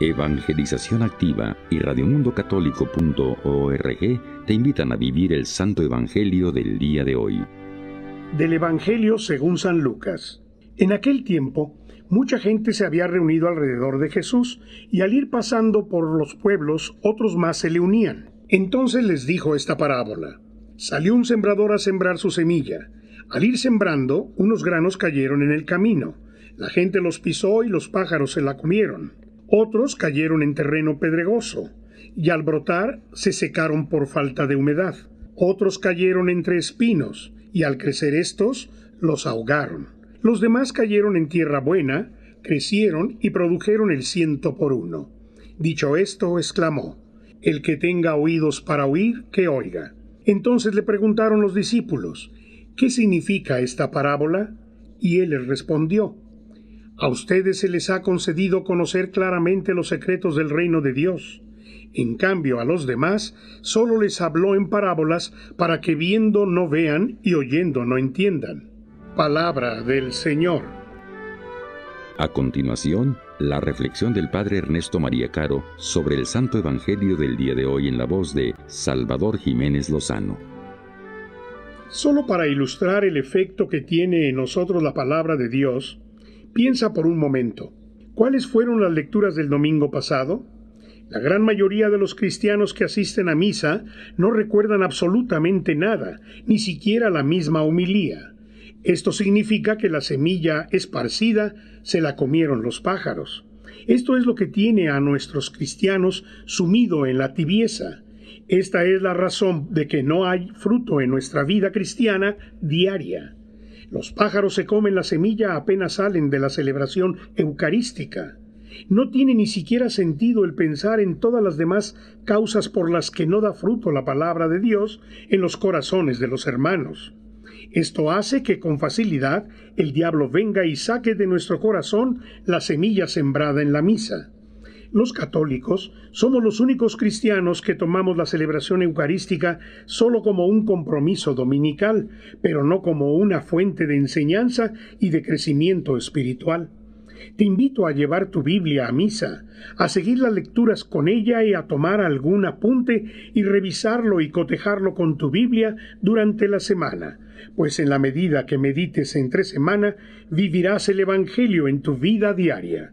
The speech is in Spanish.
Evangelización Activa y radiomundocatólico.org te invitan a vivir el Santo Evangelio del día de hoy. Del Evangelio según San Lucas. En aquel tiempo, mucha gente se había reunido alrededor de Jesús y al ir pasando por los pueblos, otros más se le unían. Entonces les dijo esta parábola. Salió un sembrador a sembrar su semilla. Al ir sembrando, unos granos cayeron en el camino. La gente los pisó y los pájaros se la comieron. Otros cayeron en terreno pedregoso y al brotar se secaron por falta de humedad. Otros cayeron entre espinos y al crecer estos los ahogaron. Los demás cayeron en tierra buena, crecieron y produjeron el ciento por uno. Dicho esto, exclamó, El que tenga oídos para oír, que oiga. Entonces le preguntaron los discípulos, ¿qué significa esta parábola? Y él les respondió, a ustedes se les ha concedido conocer claramente los secretos del reino de Dios. En cambio, a los demás solo les habló en parábolas para que viendo no vean y oyendo no entiendan. Palabra del Señor. A continuación, la reflexión del Padre Ernesto María Caro sobre el Santo Evangelio del día de hoy en la voz de Salvador Jiménez Lozano. Solo para ilustrar el efecto que tiene en nosotros la palabra de Dios, Piensa por un momento, ¿cuáles fueron las lecturas del domingo pasado? La gran mayoría de los cristianos que asisten a misa no recuerdan absolutamente nada, ni siquiera la misma homilía. Esto significa que la semilla esparcida se la comieron los pájaros. Esto es lo que tiene a nuestros cristianos sumido en la tibieza. Esta es la razón de que no hay fruto en nuestra vida cristiana diaria. Los pájaros se comen la semilla apenas salen de la celebración eucarística. No tiene ni siquiera sentido el pensar en todas las demás causas por las que no da fruto la palabra de Dios en los corazones de los hermanos. Esto hace que con facilidad el diablo venga y saque de nuestro corazón la semilla sembrada en la misa los católicos, somos los únicos cristianos que tomamos la celebración eucarística solo como un compromiso dominical, pero no como una fuente de enseñanza y de crecimiento espiritual. Te invito a llevar tu Biblia a misa, a seguir las lecturas con ella y a tomar algún apunte y revisarlo y cotejarlo con tu Biblia durante la semana, pues en la medida que medites entre semana, vivirás el Evangelio en tu vida diaria.